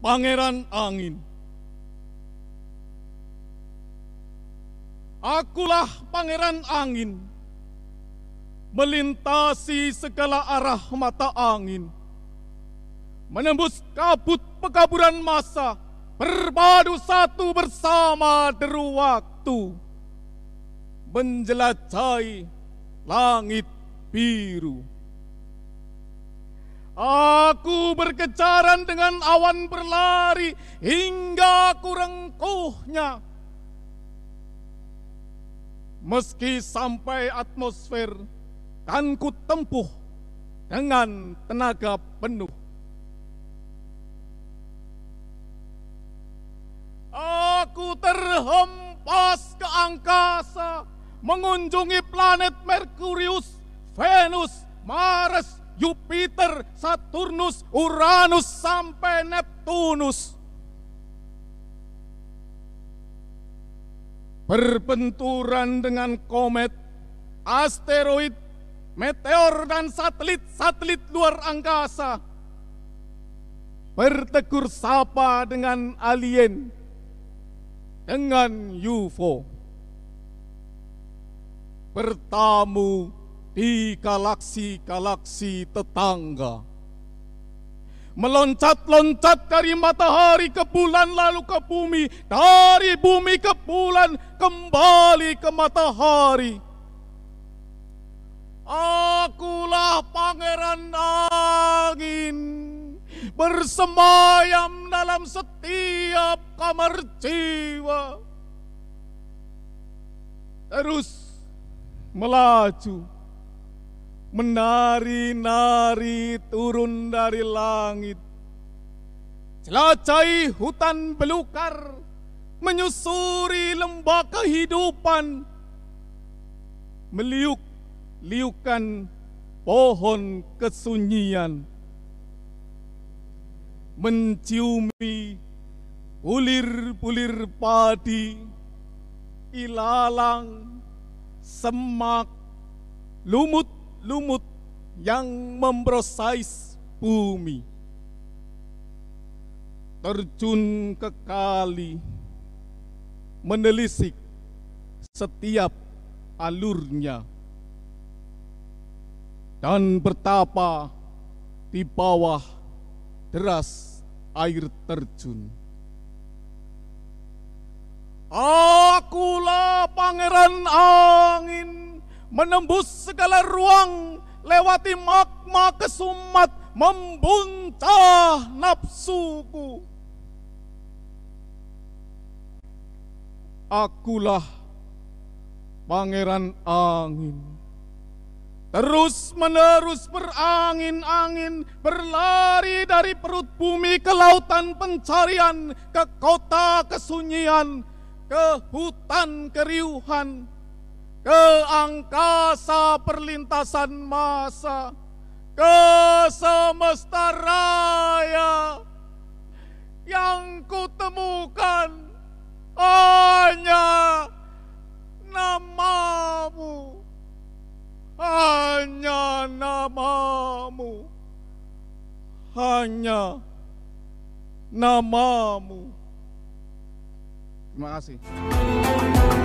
pangeran angin. Akulah pangeran angin, melintasi segala arah mata angin, menembus kabut pekaburan masa, berpadu satu bersama deru waktu, menjelajahi langit biru. Aku berkejaran dengan awan berlari hingga kurengkuhnya. Meski sampai atmosfer, kan ku tempuh dengan tenaga penuh. Aku terhempas ke angkasa, mengunjungi planet Merkurius, Venus, Mars, Jupiter, Saturnus, Uranus, sampai Neptunus. Berbenturan dengan komet, asteroid, meteor, dan satelit-satelit luar angkasa. Bertegur sapa dengan alien, dengan UFO. Bertamu di galaksi-galaksi tetangga. Meloncat-loncat dari matahari ke bulan lalu ke bumi, dari bumi ke bulan kembali ke matahari. Akulah pangeran angin bersemayam dalam setiap kamar jiwa. Terus melaju menari-nari turun dari langit. Celacai hutan belukar, menyusuri lembah kehidupan, meliuk-liukan pohon kesunyian, menciumi bulir-bulir padi, ilalang, semak, lumut lumut yang memprosais bumi. Terjun ke kali, menelisik setiap alurnya. Dan bertapa di bawah deras air terjun. Akulah pangeran angin menembus segala ruang, lewati magma kesumat, membuncah nafsuku. Akulah pangeran angin. Terus menerus berangin-angin, berlari dari perut bumi ke lautan pencarian, ke kota kesunyian, ke hutan keriuhan, ke angkasa perlintasan masa ke semesta raya yang kutemukan hanya namamu, hanya namamu, hanya namamu. Terima kasih.